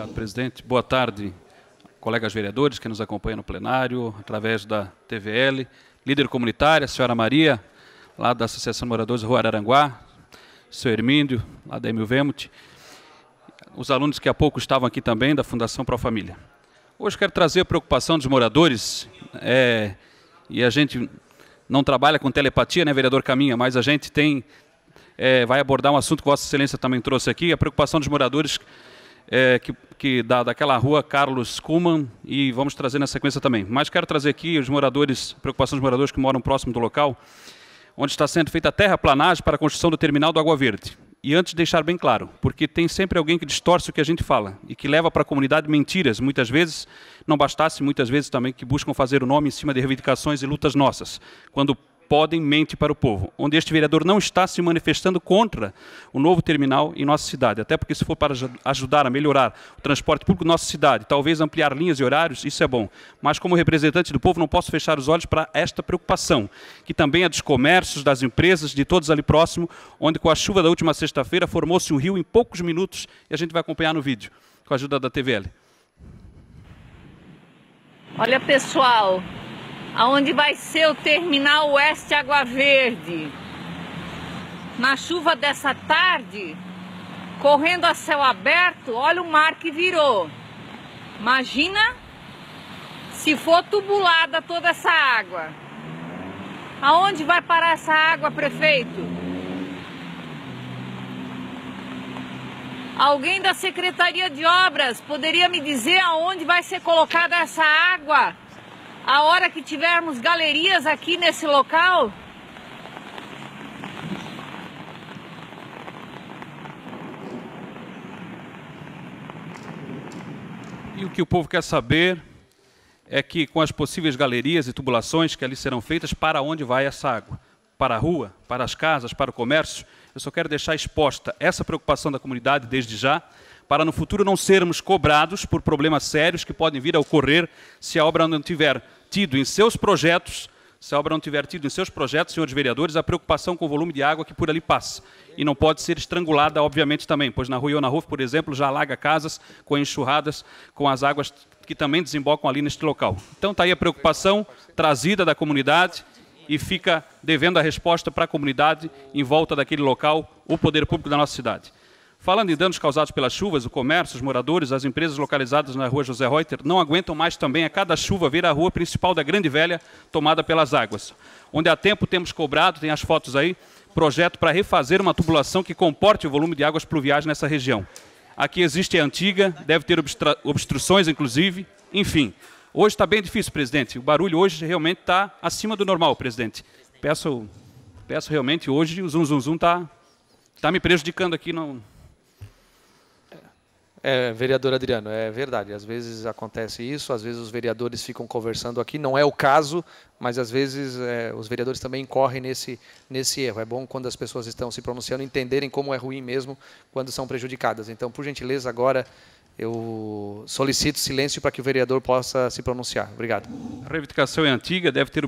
Obrigado, presidente. Boa tarde, colegas vereadores que nos acompanham no plenário, através da TVL, líder comunitária, senhora Maria, lá da Associação de Moradores do Rua Araranguá, seu Hermíndio, lá da Emil Vemut, os alunos que há pouco estavam aqui também, da Fundação Pro Família. Hoje quero trazer a preocupação dos moradores, é, e a gente não trabalha com telepatia, né, vereador Caminha, mas a gente tem é, vai abordar um assunto que Vossa Excelência também trouxe aqui, a preocupação dos moradores é, que, que da, daquela rua Carlos Kuman e vamos trazer na sequência também. Mas quero trazer aqui os moradores, preocupação dos moradores que moram próximo do local, onde está sendo feita a terraplanagem para a construção do terminal do Água Verde. E antes deixar bem claro, porque tem sempre alguém que distorce o que a gente fala e que leva para a comunidade mentiras, muitas vezes, não bastasse, muitas vezes também, que buscam fazer o nome em cima de reivindicações e lutas nossas, quando podem mente para o povo, onde este vereador não está se manifestando contra o novo terminal em nossa cidade. Até porque, se for para ajudar a melhorar o transporte público em nossa cidade, talvez ampliar linhas e horários, isso é bom. Mas, como representante do povo, não posso fechar os olhos para esta preocupação, que também é dos comércios, das empresas, de todos ali próximo, onde, com a chuva da última sexta-feira, formou-se um rio em poucos minutos e a gente vai acompanhar no vídeo, com a ajuda da TVL. Olha, pessoal, aonde vai ser o terminal Oeste Água Verde. Na chuva dessa tarde, correndo a céu aberto, olha o mar que virou. Imagina se for tubulada toda essa água. Aonde vai parar essa água, prefeito? Alguém da Secretaria de Obras poderia me dizer aonde vai ser colocada essa água? a hora que tivermos galerias aqui nesse local, E o que o povo quer saber é que, com as possíveis galerias e tubulações que ali serão feitas, para onde vai essa água? Para a rua? Para as casas? Para o comércio? Eu só quero deixar exposta essa preocupação da comunidade desde já, para no futuro não sermos cobrados por problemas sérios que podem vir a ocorrer se a obra não tiver tido em seus projetos, se a obra não tiver tido em seus projetos, senhores vereadores, a preocupação com o volume de água que por ali passa. E não pode ser estrangulada, obviamente, também, pois na rua Ionaruf, por exemplo, já alaga casas com enxurradas, com as águas que também desembocam ali neste local. Então está aí a preocupação trazida da comunidade e fica devendo a resposta para a comunidade em volta daquele local, o poder público da nossa cidade. Falando em danos causados pelas chuvas, o comércio, os moradores, as empresas localizadas na rua José Reuter não aguentam mais também a cada chuva vir a rua principal da Grande Velha tomada pelas águas. Onde há tempo temos cobrado, tem as fotos aí, projeto para refazer uma tubulação que comporte o volume de águas pluviais nessa região. Aqui existe a antiga, deve ter obstruções, inclusive. Enfim, hoje está bem difícil, presidente. O barulho hoje realmente está acima do normal, presidente. Peço, peço realmente hoje, o zum zum zum está tá me prejudicando aqui. Não... É, vereador Adriano, é verdade. Às vezes acontece isso, às vezes os vereadores ficam conversando aqui, não é o caso, mas às vezes é, os vereadores também incorrem nesse, nesse erro. É bom quando as pessoas estão se pronunciando entenderem como é ruim mesmo quando são prejudicadas. Então, por gentileza, agora eu solicito silêncio para que o vereador possa se pronunciar. Obrigado. A reivindicação é antiga, deve ter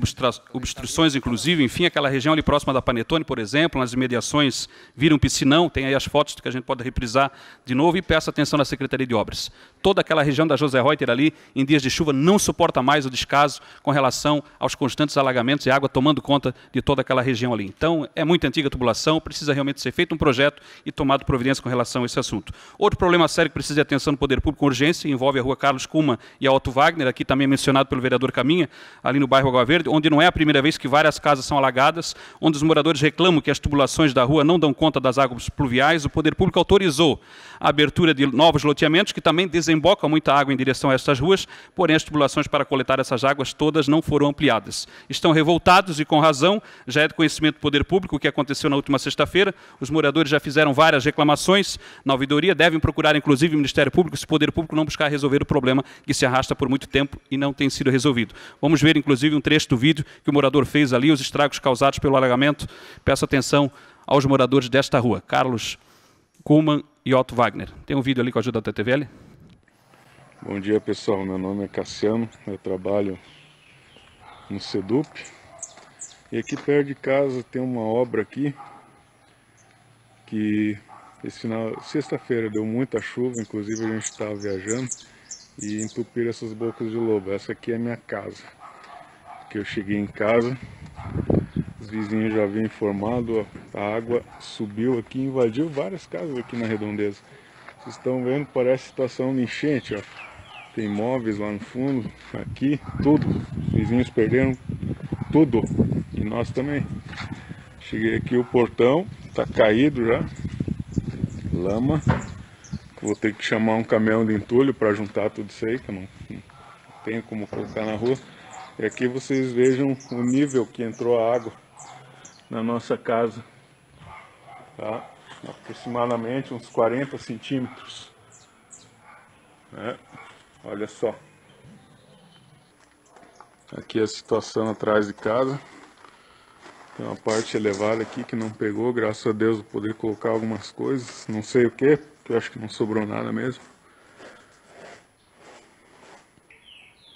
obstruções, inclusive, enfim, aquela região ali próxima da Panetone, por exemplo, nas imediações, viram um piscinão, tem aí as fotos que a gente pode reprisar de novo e peço atenção na Secretaria de Obras toda aquela região da José Reuter ali, em dias de chuva, não suporta mais o descaso com relação aos constantes alagamentos e água tomando conta de toda aquela região ali. Então, é muito antiga a tubulação, precisa realmente ser feito um projeto e tomado providência com relação a esse assunto. Outro problema sério que precisa de atenção do Poder Público com urgência envolve a rua Carlos Cuma e a Otto Wagner, aqui também mencionado pelo vereador Caminha, ali no bairro Água Verde, onde não é a primeira vez que várias casas são alagadas, onde os moradores reclamam que as tubulações da rua não dão conta das águas pluviais. O Poder Público autorizou a abertura de novos loteamentos que também desenvolvem Emboca muita água em direção a estas ruas, porém as tubulações para coletar essas águas todas não foram ampliadas. Estão revoltados e com razão, já é de conhecimento do poder público o que aconteceu na última sexta-feira. Os moradores já fizeram várias reclamações na ouvidoria, devem procurar inclusive o Ministério Público, se o poder público não buscar resolver o problema que se arrasta por muito tempo e não tem sido resolvido. Vamos ver inclusive um trecho do vídeo que o morador fez ali, os estragos causados pelo alagamento. Peço atenção aos moradores desta rua. Carlos Kuhlmann e Otto Wagner. Tem um vídeo ali com a ajuda da TTVL? Bom dia pessoal, meu nome é Cassiano, eu trabalho no Sedup e aqui perto de casa tem uma obra aqui que esse final, sexta-feira deu muita chuva, inclusive a gente estava tá viajando e entupir essas bocas de lobo. Essa aqui é a minha casa, que eu cheguei em casa, os vizinhos já haviam informado, a água subiu aqui, invadiu várias casas aqui na redondeza. Vocês estão vendo, parece situação de enchente, ó. Tem móveis lá no fundo, aqui, tudo. Os vizinhos perderam tudo. E nós também. Cheguei aqui, o portão tá caído já. Lama. Vou ter que chamar um caminhão de entulho para juntar tudo isso aí, que eu não, não tenho como colocar na rua. E aqui vocês vejam o nível que entrou a água na nossa casa. Tá? Aproximadamente uns 40 centímetros. Né? Olha só. Aqui a situação atrás de casa. Tem uma parte elevada aqui que não pegou, graças a Deus eu poder colocar algumas coisas, não sei o que, porque eu acho que não sobrou nada mesmo.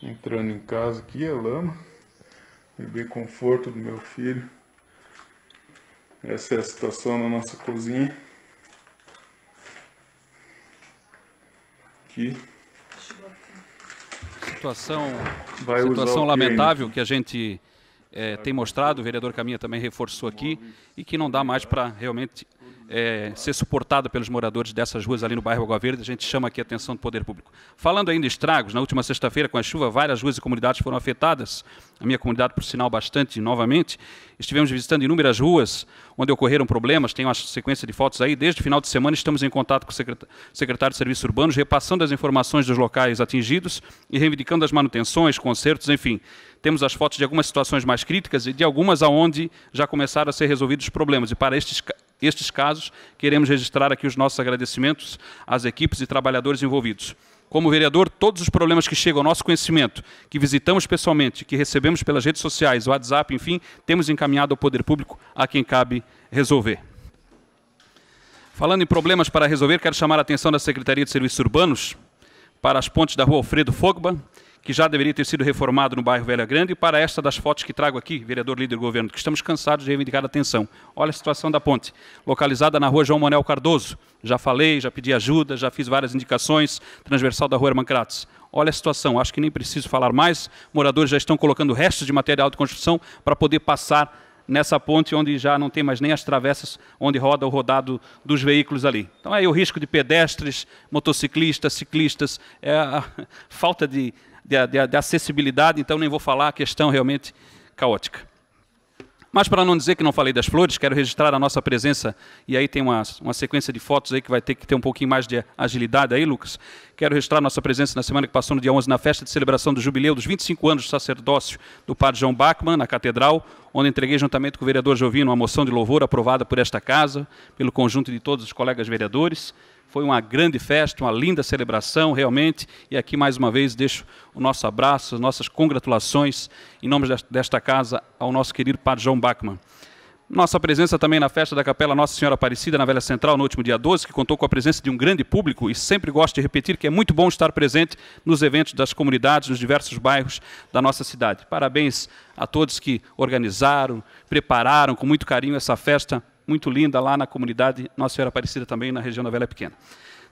Entrando em casa aqui, é lama. Bebê conforto do meu filho. Essa é a situação na nossa cozinha. Aqui situação, Vai situação lamentável que a gente é, tem mostrado, o vereador Caminha também reforçou aqui, e que não dá mais para realmente é, ser suportada pelos moradores dessas ruas ali no bairro Água Verde, a gente chama aqui a atenção do poder público. Falando ainda de estragos, na última sexta-feira, com a chuva, várias ruas e comunidades foram afetadas. A minha comunidade, por sinal, bastante novamente. Estivemos visitando inúmeras ruas onde ocorreram problemas, tem uma sequência de fotos aí. Desde o final de semana estamos em contato com o secretário de Serviços Urbanos, repassando as informações dos locais atingidos e reivindicando as manutenções, consertos, enfim. Temos as fotos de algumas situações mais críticas e de algumas aonde já começaram a ser resolvidos os problemas. E para estes estes casos, queremos registrar aqui os nossos agradecimentos às equipes e trabalhadores envolvidos. Como vereador, todos os problemas que chegam ao nosso conhecimento, que visitamos pessoalmente, que recebemos pelas redes sociais, WhatsApp, enfim, temos encaminhado ao poder público a quem cabe resolver. Falando em problemas para resolver, quero chamar a atenção da Secretaria de Serviços Urbanos para as pontes da Rua Alfredo Fogba, que já deveria ter sido reformado no bairro Velha Grande, e para esta das fotos que trago aqui, vereador líder do governo, que estamos cansados de reivindicar a atenção. Olha a situação da ponte, localizada na rua João Manuel Cardoso. Já falei, já pedi ajuda, já fiz várias indicações, transversal da rua Hermancrates. Olha a situação, acho que nem preciso falar mais. Moradores já estão colocando restos de material de construção para poder passar nessa ponte onde já não tem mais nem as travessas onde roda o rodado dos veículos ali. Então aí o risco de pedestres, motociclistas, ciclistas, é a falta de de, de, de acessibilidade, então nem vou falar, a questão realmente caótica. Mas para não dizer que não falei das flores, quero registrar a nossa presença, e aí tem uma, uma sequência de fotos aí que vai ter que ter um pouquinho mais de agilidade aí, Lucas. Quero registrar a nossa presença na semana que passou, no dia 11, na festa de celebração do jubileu dos 25 anos de sacerdócio do padre João Bachmann, na Catedral, onde entreguei juntamente com o vereador Jovino uma moção de louvor aprovada por esta casa, pelo conjunto de todos os colegas vereadores. Foi uma grande festa, uma linda celebração, realmente. E aqui, mais uma vez, deixo o nosso abraço, as nossas congratulações, em nome desta casa, ao nosso querido Padre João Bachmann. Nossa presença também na festa da Capela Nossa Senhora Aparecida, na Velha Central, no último dia 12, que contou com a presença de um grande público, e sempre gosto de repetir que é muito bom estar presente nos eventos das comunidades, nos diversos bairros da nossa cidade. Parabéns a todos que organizaram, prepararam com muito carinho essa festa muito linda lá na comunidade Nossa Senhora Aparecida também, na região da Velha Pequena.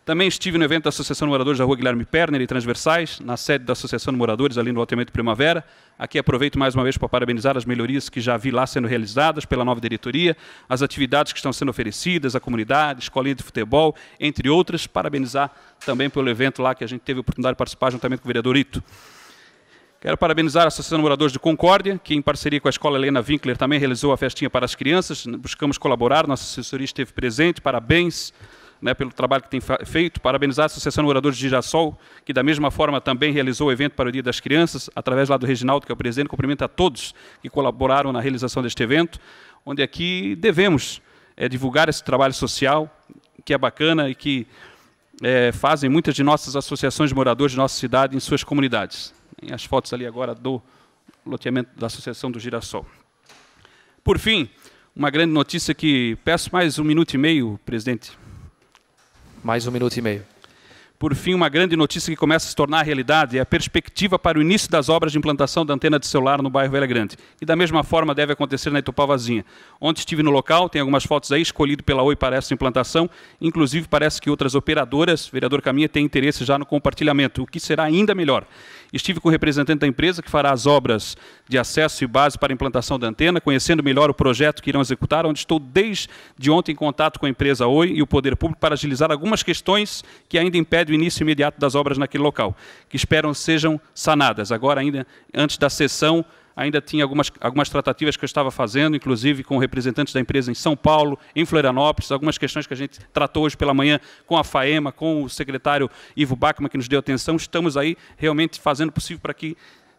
Também estive no evento da Associação de Moradores da Rua Guilherme Perner e Transversais, na sede da Associação de Moradores, ali no Altamento Primavera. Aqui aproveito mais uma vez para parabenizar as melhorias que já vi lá sendo realizadas pela nova diretoria, as atividades que estão sendo oferecidas à comunidade, escolinha de futebol, entre outras. Parabenizar também pelo evento lá que a gente teve a oportunidade de participar juntamente com o vereador Ito. Quero parabenizar a Associação de Moradores de Concórdia, que em parceria com a Escola Helena Winkler também realizou a festinha para as crianças. Buscamos colaborar, nossa assessoria esteve presente. Parabéns né, pelo trabalho que tem feito. Parabenizar a Associação de Moradores de Girassol, que da mesma forma também realizou o evento para o Dia das Crianças, através lá do Reginaldo, que é o presidente. Cumprimento a todos que colaboraram na realização deste evento, onde aqui é devemos é, divulgar esse trabalho social, que é bacana e que é, fazem muitas de nossas associações de moradores de nossa cidade em suas comunidades. Tem as fotos ali agora do loteamento da Associação do Girassol. Por fim, uma grande notícia que peço mais um minuto e meio, presidente. Mais um minuto e meio. Por fim, uma grande notícia que começa a se tornar realidade é a perspectiva para o início das obras de implantação da antena de celular no bairro Velha Grande. E da mesma forma deve acontecer na Itupavazinha. Ontem estive no local, tem algumas fotos aí, escolhido pela Oi para essa implantação. Inclusive, parece que outras operadoras, vereador Caminha, têm interesse já no compartilhamento, o que será ainda melhor. Estive com o representante da empresa que fará as obras de acesso e base para a implantação da antena, conhecendo melhor o projeto que irão executar, onde estou desde ontem em contato com a empresa Oi e o Poder Público para agilizar algumas questões que ainda impedem o início imediato das obras naquele local, que esperam sejam sanadas agora ainda antes da sessão ainda tinha algumas, algumas tratativas que eu estava fazendo, inclusive com representantes da empresa em São Paulo, em Florianópolis, algumas questões que a gente tratou hoje pela manhã com a FAEMA, com o secretário Ivo Bachmann, que nos deu atenção. Estamos aí realmente fazendo o possível para que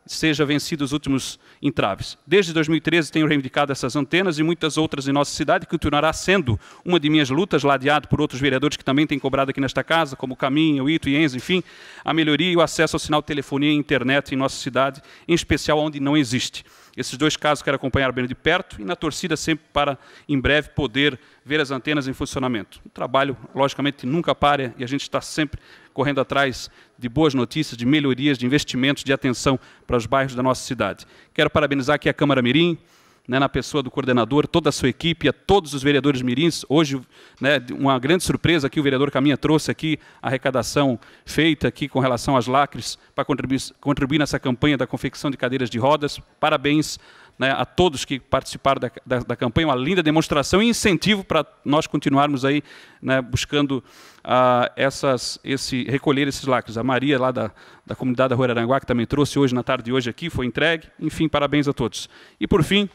seja vencido os últimos entraves. Desde 2013 tenho reivindicado essas antenas e muitas outras em nossa cidade, que continuará sendo uma de minhas lutas, ladeado por outros vereadores que também têm cobrado aqui nesta casa, como Caminho, Ito e Enzo, enfim, a melhoria e o acesso ao sinal de telefonia e internet em nossa cidade, em especial onde não existe. Esses dois casos quero acompanhar bem de perto e na torcida sempre para, em breve, poder ver as antenas em funcionamento. O trabalho, logicamente, nunca para e a gente está sempre correndo atrás de boas notícias, de melhorias, de investimentos, de atenção para os bairros da nossa cidade. Quero parabenizar aqui a Câmara Mirim, né, na pessoa do coordenador, toda a sua equipe, a todos os vereadores mirins. Hoje, né, uma grande surpresa que o vereador Caminha trouxe aqui, a arrecadação feita aqui com relação às lacres, para contribuir, contribuir nessa campanha da confecção de cadeiras de rodas. Parabéns né, a todos que participaram da, da, da, campanha, uma linda demonstração e incentivo para nós continuarmos aí né, buscando ah, essas, esse, recolher esses lacres. A Maria, lá da, da comunidade da Aranguá, que também trouxe hoje, na tarde de hoje aqui, foi entregue. Enfim, parabéns a todos. E, por fim,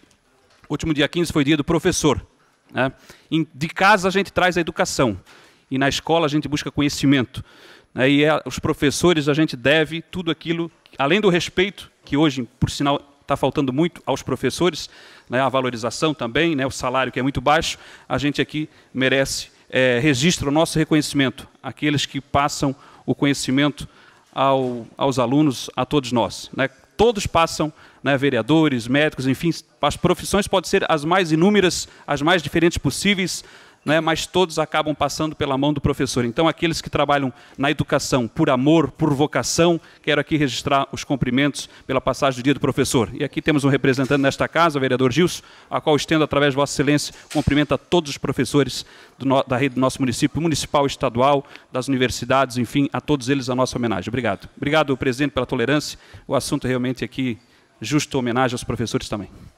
último dia 15 foi dia do professor. Né? De casa a gente traz a educação e na escola a gente busca conhecimento. Né? E é, os professores a gente deve tudo aquilo, além do respeito, que hoje, por sinal, está faltando muito aos professores, né, a valorização também, né, o salário que é muito baixo, a gente aqui merece, é, registra o nosso reconhecimento, aqueles que passam o conhecimento ao, aos alunos, a todos nós. Né? Todos passam, né, vereadores, médicos, enfim, as profissões podem ser as mais inúmeras, as mais diferentes possíveis, né, mas todos acabam passando pela mão do professor. Então, aqueles que trabalham na educação por amor, por vocação, quero aqui registrar os cumprimentos pela passagem do dia do professor. E aqui temos um representante nesta casa, o vereador Gilson, a qual estendo, através de Vossa Excelência, cumprimento a todos os professores no, da rede do nosso município, municipal, estadual, das universidades, enfim, a todos eles a nossa homenagem. Obrigado. Obrigado, presidente, pela tolerância. O assunto realmente aqui, justo homenagem aos professores também.